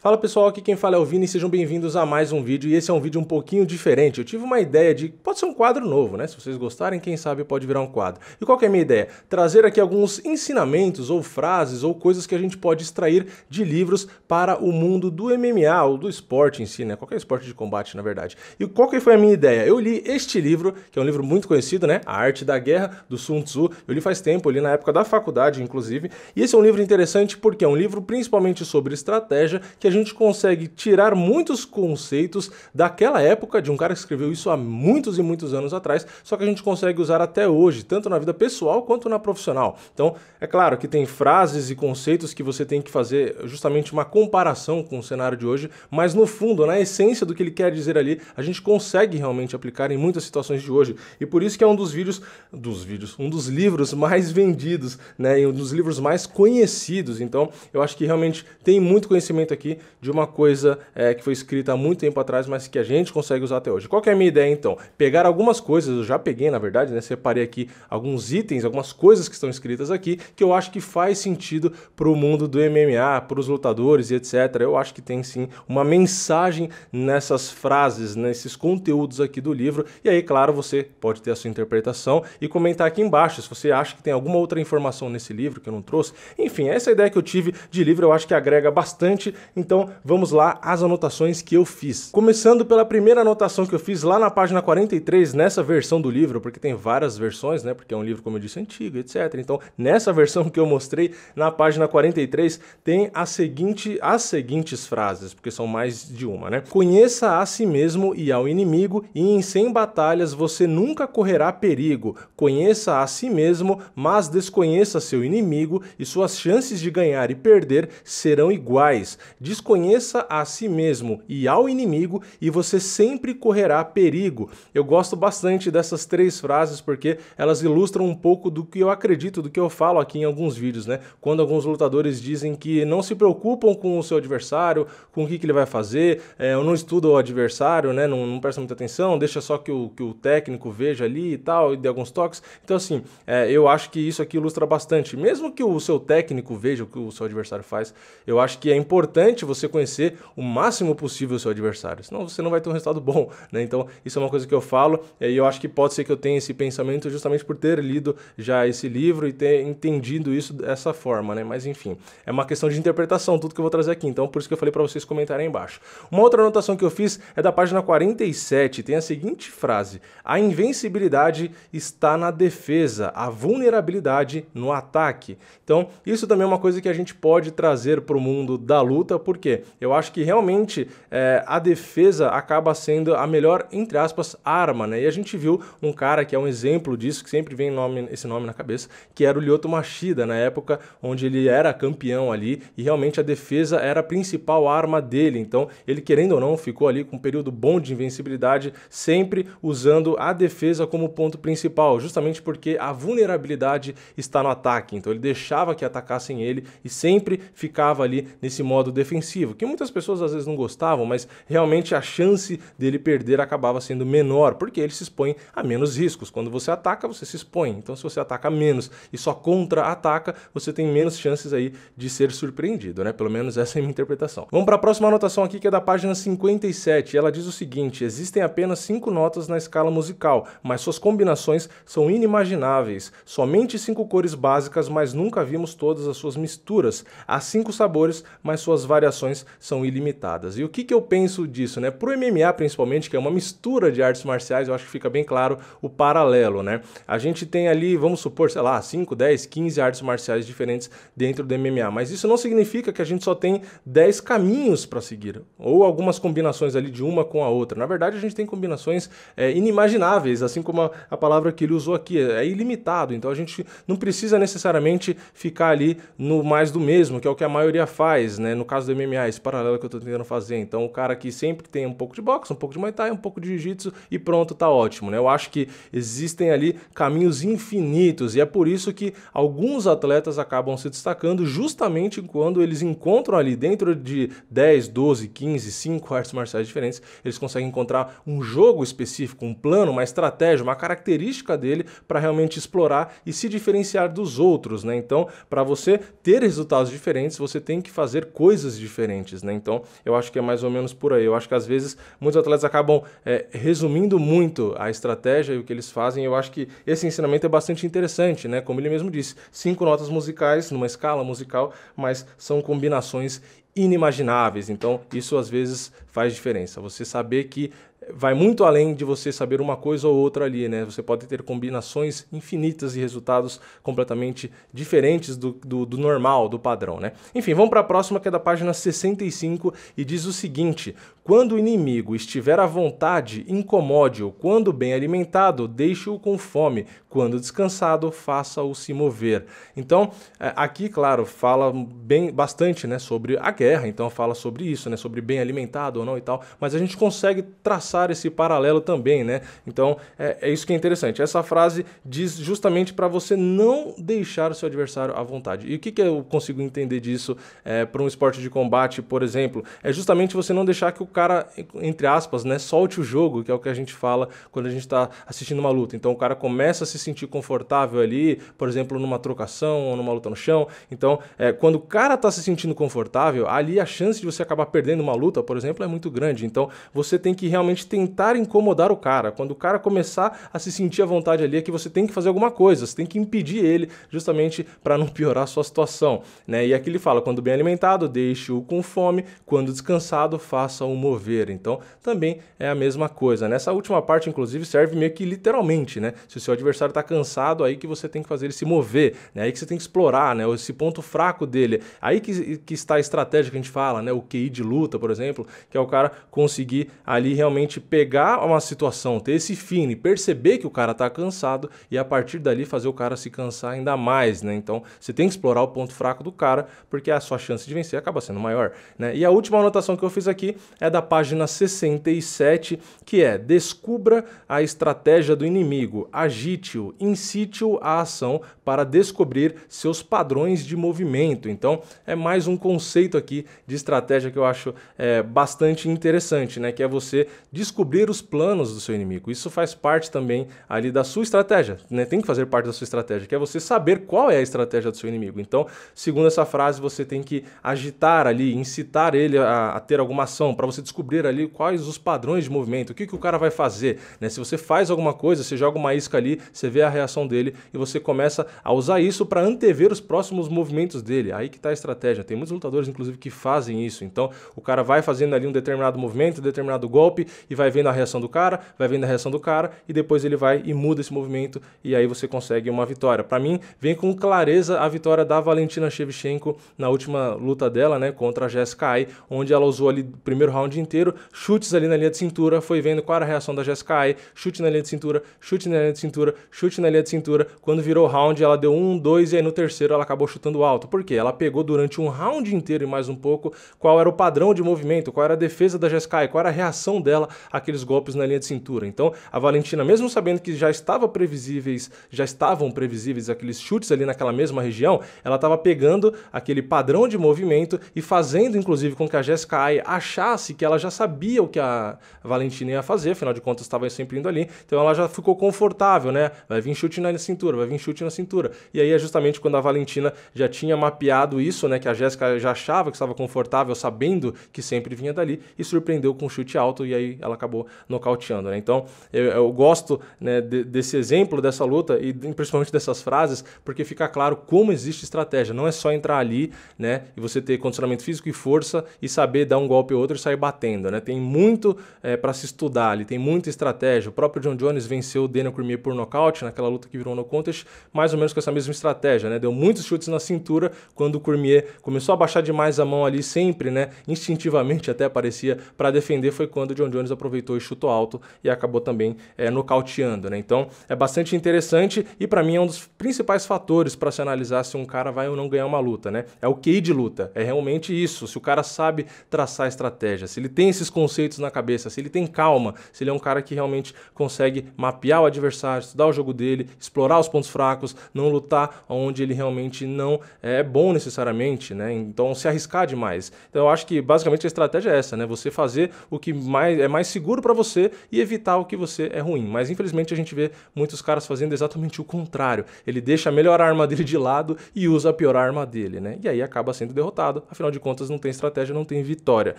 Fala pessoal, aqui quem fala é o Vini, sejam bem-vindos a mais um vídeo e esse é um vídeo um pouquinho diferente. Eu tive uma ideia de, pode ser um quadro novo, né? Se vocês gostarem, quem sabe pode virar um quadro. E qual que é a minha ideia? Trazer aqui alguns ensinamentos ou frases ou coisas que a gente pode extrair de livros para o mundo do MMA ou do esporte em si, né? Qualquer esporte de combate, na verdade. E qual que foi a minha ideia? Eu li este livro, que é um livro muito conhecido, né? A Arte da Guerra, do Sun Tzu. Eu li faz tempo, ali li na época da faculdade, inclusive. E esse é um livro interessante porque é um livro principalmente sobre estratégia, que que a gente consegue tirar muitos conceitos daquela época, de um cara que escreveu isso há muitos e muitos anos atrás, só que a gente consegue usar até hoje, tanto na vida pessoal quanto na profissional. Então, é claro que tem frases e conceitos que você tem que fazer justamente uma comparação com o cenário de hoje, mas no fundo, na essência do que ele quer dizer ali, a gente consegue realmente aplicar em muitas situações de hoje. E por isso que é um dos vídeos, dos vídeos, um dos livros mais vendidos, né, e um dos livros mais conhecidos. Então, eu acho que realmente tem muito conhecimento aqui de uma coisa é, que foi escrita há muito tempo atrás, mas que a gente consegue usar até hoje. Qual é a minha ideia então? Pegar algumas coisas, eu já peguei na verdade, né? Separei aqui alguns itens, algumas coisas que estão escritas aqui que eu acho que faz sentido para o mundo do MMA, para os lutadores e etc. Eu acho que tem sim uma mensagem nessas frases, nesses conteúdos aqui do livro. E aí, claro, você pode ter a sua interpretação e comentar aqui embaixo se você acha que tem alguma outra informação nesse livro que eu não trouxe. Enfim, essa é ideia que eu tive de livro eu acho que agrega bastante. Então, então vamos lá às anotações que eu fiz. Começando pela primeira anotação que eu fiz lá na página 43, nessa versão do livro, porque tem várias versões, né? Porque é um livro, como eu disse, antigo, etc. Então, nessa versão que eu mostrei, na página 43, tem a seguinte, as seguintes frases, porque são mais de uma, né? Conheça a si mesmo e ao inimigo, e em 100 batalhas você nunca correrá perigo. Conheça a si mesmo, mas desconheça seu inimigo, e suas chances de ganhar e perder serão iguais desconheça a si mesmo e ao inimigo, e você sempre correrá perigo. Eu gosto bastante dessas três frases porque elas ilustram um pouco do que eu acredito, do que eu falo aqui em alguns vídeos, né? Quando alguns lutadores dizem que não se preocupam com o seu adversário, com o que, que ele vai fazer, é, eu não estudo o adversário, né? Não, não presta muita atenção, deixa só que o, que o técnico veja ali e tal, e dê alguns toques. Então, assim, é, eu acho que isso aqui ilustra bastante. Mesmo que o seu técnico veja o que o seu adversário faz, eu acho que é importante você conhecer o máximo possível o seu adversário, senão você não vai ter um resultado bom, né? Então, isso é uma coisa que eu falo, e eu acho que pode ser que eu tenha esse pensamento justamente por ter lido já esse livro e ter entendido isso dessa forma, né? Mas enfim, é uma questão de interpretação tudo que eu vou trazer aqui, então por isso que eu falei para vocês comentarem aí embaixo. Uma outra anotação que eu fiz é da página 47, tem a seguinte frase: "A invencibilidade está na defesa, a vulnerabilidade no ataque". Então, isso também é uma coisa que a gente pode trazer para o mundo da luta, porque porque quê? Eu acho que realmente é, a defesa acaba sendo a melhor, entre aspas, arma, né? E a gente viu um cara que é um exemplo disso, que sempre vem nome, esse nome na cabeça, que era o Lyoto Machida, na época onde ele era campeão ali, e realmente a defesa era a principal arma dele. Então, ele querendo ou não, ficou ali com um período bom de invencibilidade, sempre usando a defesa como ponto principal, justamente porque a vulnerabilidade está no ataque. Então, ele deixava que atacassem ele e sempre ficava ali nesse modo defensivo que muitas pessoas às vezes não gostavam, mas realmente a chance dele perder acabava sendo menor, porque ele se expõe a menos riscos. Quando você ataca, você se expõe. Então, se você ataca menos e só contra-ataca, você tem menos chances aí de ser surpreendido, né? Pelo menos essa é a minha interpretação. Vamos para a próxima anotação aqui, que é da página 57. Ela diz o seguinte: existem apenas cinco notas na escala musical, mas suas combinações são inimagináveis. Somente cinco cores básicas, mas nunca vimos todas as suas misturas. Há cinco sabores, mas suas variações variações são ilimitadas. E o que, que eu penso disso, né? Pro MMA, principalmente, que é uma mistura de artes marciais, eu acho que fica bem claro o paralelo, né? A gente tem ali, vamos supor, sei lá, 5, 10, 15 artes marciais diferentes dentro do MMA, mas isso não significa que a gente só tem 10 caminhos para seguir, ou algumas combinações ali de uma com a outra. Na verdade, a gente tem combinações é, inimagináveis, assim como a, a palavra que ele usou aqui, é, é ilimitado, então a gente não precisa necessariamente ficar ali no mais do mesmo, que é o que a maioria faz, né? No caso do MMA, esse paralelo que eu tô tentando fazer. Então, o cara que sempre tem um pouco de boxe, um pouco de Muay Thai, um pouco de Jiu-Jitsu e pronto, tá ótimo, né? Eu acho que existem ali caminhos infinitos e é por isso que alguns atletas acabam se destacando justamente quando eles encontram ali dentro de 10, 12, 15, 5 artes marciais diferentes, eles conseguem encontrar um jogo específico, um plano, uma estratégia, uma característica dele para realmente explorar e se diferenciar dos outros, né? Então, para você ter resultados diferentes, você tem que fazer coisas diferentes diferentes, né? Então, eu acho que é mais ou menos por aí. Eu acho que às vezes muitos atletas acabam é, resumindo muito a estratégia e o que eles fazem. Eu acho que esse ensinamento é bastante interessante, né? Como ele mesmo disse, cinco notas musicais numa escala musical, mas são combinações inimagináveis. Então, isso às vezes faz diferença. Você saber que vai muito além de você saber uma coisa ou outra ali, né? Você pode ter combinações infinitas e resultados completamente diferentes do, do, do normal, do padrão, né? Enfim, vamos para a próxima que é da página 65 e diz o seguinte: Quando o inimigo estiver à vontade, incomode-o. Quando bem alimentado, deixe-o com fome. Quando descansado, faça-o se mover. Então, é, aqui, claro, fala bem bastante, né, sobre a guerra. Então, fala sobre isso, né, sobre bem alimentado ou não e tal. Mas a gente consegue traçar traçar esse paralelo também, né? Então é, é isso que é interessante. Essa frase diz justamente para você não deixar o seu adversário à vontade. E o que, que eu consigo entender disso é, para um esporte de combate, por exemplo? É justamente você não deixar que o cara, entre aspas, né, solte o jogo, que é o que a gente fala quando a gente está assistindo uma luta. Então o cara começa a se sentir confortável ali, por exemplo, numa trocação ou numa luta no chão. Então, é, quando o cara está se sentindo confortável, ali a chance de você acabar perdendo uma luta, por exemplo, é muito grande. Então, você tem que realmente tentar incomodar o cara. Quando o cara começar a se sentir à vontade ali, é que você tem que fazer alguma coisa, você tem que impedir ele justamente para não piorar a sua situação. Né? E aqui ele fala: quando bem alimentado, deixe-o com fome, quando descansado, faça-o mover. Então também é a mesma coisa. Nessa última parte, inclusive, serve meio que literalmente, né? Se o seu adversário está cansado, aí que você tem que fazer ele se mover, né? Aí que você tem que explorar, né? Esse ponto fraco dele. Aí que, que está a estratégia que a gente fala, né? O QI de luta, por exemplo, que é o cara conseguir ali realmente gente pegar uma situação, ter esse fine perceber que o cara tá cansado e a partir dali fazer o cara se cansar ainda mais, né? Então você tem que explorar o ponto fraco do cara, porque a sua chance de vencer acaba sendo maior, né? E a última anotação que eu fiz aqui é da página 67, que é: descubra a estratégia do inimigo, agite-o, incite-o à ação para descobrir seus padrões de movimento. Então é mais um conceito aqui de estratégia que eu acho é, bastante interessante, né? Que é você descobrir os planos do seu inimigo. Isso faz parte também ali da sua estratégia, né? Tem que fazer parte da sua estratégia, que é você saber qual é a estratégia do seu inimigo. Então, segundo essa frase, você tem que agitar ali, incitar ele a, a ter alguma ação para você descobrir ali quais os padrões de movimento, o que, que o cara vai fazer, né? Se você faz alguma coisa, você joga uma isca ali, você vê a reação dele e você começa a usar isso para antever os próximos movimentos dele. Aí que tá a estratégia. Tem muitos lutadores inclusive que fazem isso. Então, o cara vai fazendo ali um determinado movimento, um determinado golpe e vai vendo a reação do cara, vai vendo a reação do cara e depois ele vai e muda esse movimento e aí você consegue uma vitória. Para mim, vem com clareza a vitória da Valentina Shevchenko na última luta dela, né, contra a Jessica Ai, onde ela usou ali o primeiro round inteiro, chutes ali na linha de cintura, foi vendo qual era a reação da Jessica Ai, chute na linha de cintura, chute na linha de cintura, chute na linha de cintura. Quando virou round, ela deu um, dois e aí no terceiro ela acabou chutando alto. Por quê? Ela pegou durante um round inteiro e mais um pouco qual era o padrão de movimento, qual era a defesa da Jessica Ai, qual era a reação dela aqueles golpes na linha de cintura. Então, a Valentina, mesmo sabendo que já estava previsíveis, já estavam previsíveis aqueles chutes ali naquela mesma região, ela estava pegando aquele padrão de movimento e fazendo, inclusive, com que a Jessica Ai achasse que ela já sabia o que a Valentina ia fazer, afinal de contas estava sempre indo ali, então ela já ficou confortável, né? Vai vir chute na cintura, vai vir chute na cintura. E aí é justamente quando a Valentina já tinha mapeado isso, né? Que a Jéssica já achava que estava confortável, sabendo que sempre vinha dali, e surpreendeu com um chute alto, e aí ela acabou nocauteando. Né? Então, eu, eu gosto né, de, desse exemplo, dessa luta e principalmente dessas frases, porque fica claro como existe estratégia. Não é só entrar ali né, e você ter condicionamento físico e força e saber dar um golpe ou outro e sair batendo. Né? Tem muito é, eh, para se estudar ali, tem muita estratégia. O próprio John Jones venceu o Daniel Cormier por nocaute naquela luta que virou no contest, mais ou menos com essa mesma estratégia. Né? Deu muitos chutes na cintura quando o Cormier começou a baixar demais a mão ali sempre, né? instintivamente até parecia, para defender foi quando o John Jones aproveitou e chutou alto e acabou também é, nocauteando. Né? Então é bastante interessante e para mim é um dos principais fatores para se analisar se um cara vai ou não ganhar uma luta. Né? É o que de luta, é realmente isso. Se o cara sabe traçar estratégia, se ele tem esses conceitos na cabeça, se ele tem calma, se ele é um cara que realmente consegue mapear o adversário, estudar o jogo dele, explorar os pontos fracos, não lutar onde ele realmente não é, é bom necessariamente, né? Então se arriscar demais. Então eu acho que basicamente a estratégia é essa, né? Você fazer o que mais é mais seguro para você e evitar o que você é ruim. Mas infelizmente a gente vê muitos caras fazendo exatamente o contrário. Ele deixa a melhor arma dele de lado e usa a pior arma dele, né? E aí acaba sendo derrotado. Afinal de contas, não tem estratégia, não tem vitória.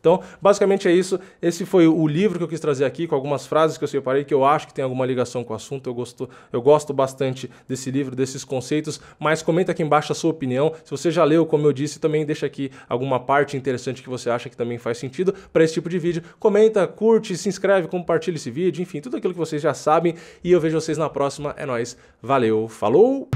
Então, basicamente é isso. Esse foi o livro que eu quis trazer aqui, com algumas frases que eu separei que eu acho que tem alguma ligação com o assunto. Eu gosto, eu gosto bastante desse livro, desses conceitos. Mas comenta aqui embaixo a sua opinião. Se você já leu, como eu disse, também deixa aqui alguma parte interessante que você acha que também faz sentido para esse tipo de vídeo. Comenta, curte curte, se inscreve, compartilha esse vídeo, enfim, tudo aquilo que vocês já sabem. E eu vejo vocês na próxima. É nóis. Valeu, falou!